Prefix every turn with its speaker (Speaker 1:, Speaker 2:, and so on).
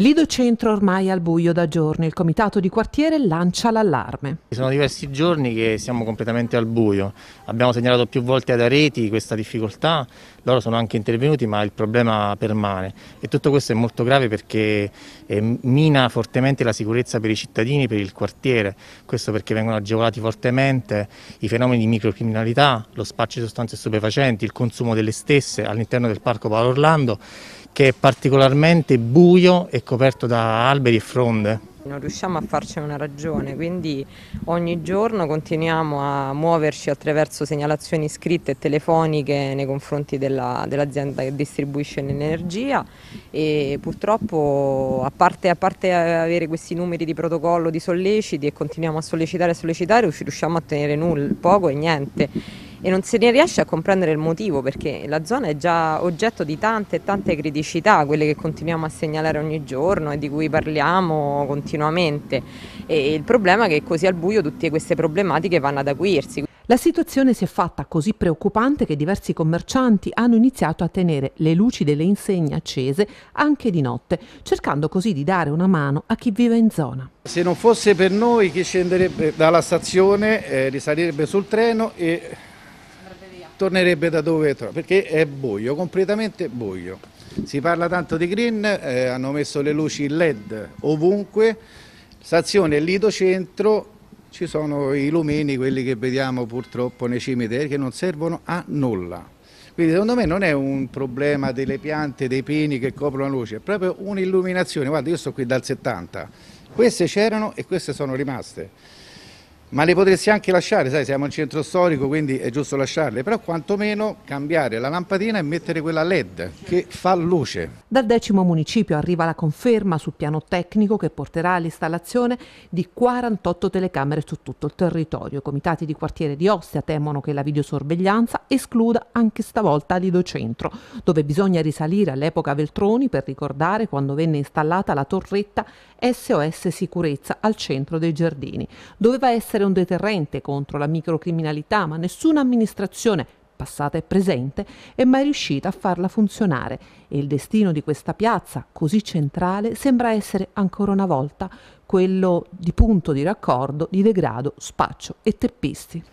Speaker 1: Lido Centro ormai al buio da giorni, il comitato di quartiere lancia l'allarme.
Speaker 2: Sono diversi giorni che siamo completamente al buio, abbiamo segnalato più volte ad Areti questa difficoltà, loro sono anche intervenuti ma il problema permane e tutto questo è molto grave perché eh, mina fortemente la sicurezza per i cittadini, per il quartiere, questo perché vengono agevolati fortemente i fenomeni di microcriminalità, lo spaccio di sostanze stupefacenti, il consumo delle stesse all'interno del Parco Paolo Orlando che è particolarmente buio e coperto da alberi e fronde.
Speaker 3: Non riusciamo a farcene una ragione, quindi ogni giorno continuiamo a muoverci attraverso segnalazioni scritte e telefoniche nei confronti dell'azienda dell che distribuisce l'energia e purtroppo a parte, a parte, avere questi numeri di protocollo di solleciti e continuiamo a sollecitare e sollecitare, riusciamo a ottenere nulla, poco e niente e non se ne riesce a comprendere il motivo perché la zona è già oggetto di tante e tante criticità, quelle che continuiamo a segnalare ogni giorno e di cui parliamo continuamente e il problema è che così al buio tutte queste problematiche vanno ad acuirsi.
Speaker 1: La situazione si è fatta così preoccupante che diversi commercianti hanno iniziato a tenere le luci delle insegne accese anche di notte, cercando così di dare una mano a chi vive in zona.
Speaker 4: Se non fosse per noi chi scenderebbe dalla stazione eh, risalirebbe sul treno e tornerebbe da dove trova, perché è buio, completamente buio. Si parla tanto di green, eh, hanno messo le luci LED ovunque, stazione Lido Centro, ci sono i lumini, quelli che vediamo purtroppo nei cimiteri, che non servono a nulla. Quindi secondo me non è un problema delle piante, dei pini che coprono la luce, è proprio un'illuminazione. Guarda, io sto qui dal 70, queste c'erano e queste sono rimaste ma le potresti anche lasciare, sai, siamo in centro storico, quindi è giusto lasciarle, però quantomeno cambiare la lampadina e mettere quella LED che fa luce.
Speaker 1: Dal decimo municipio arriva la conferma sul piano tecnico che porterà all'installazione di 48 telecamere su tutto il territorio. I comitati di quartiere di Ostia temono che la videosorveglianza escluda anche stavolta l'idocentro, dove bisogna risalire all'epoca Veltroni per ricordare quando venne installata la torretta SOS Sicurezza al centro dei giardini. Doveva essere essere un deterrente contro la microcriminalità, ma nessuna amministrazione, passata e presente, è mai riuscita a farla funzionare e il destino di questa piazza così centrale sembra essere ancora una volta quello di punto di raccordo di degrado, spaccio e teppisti.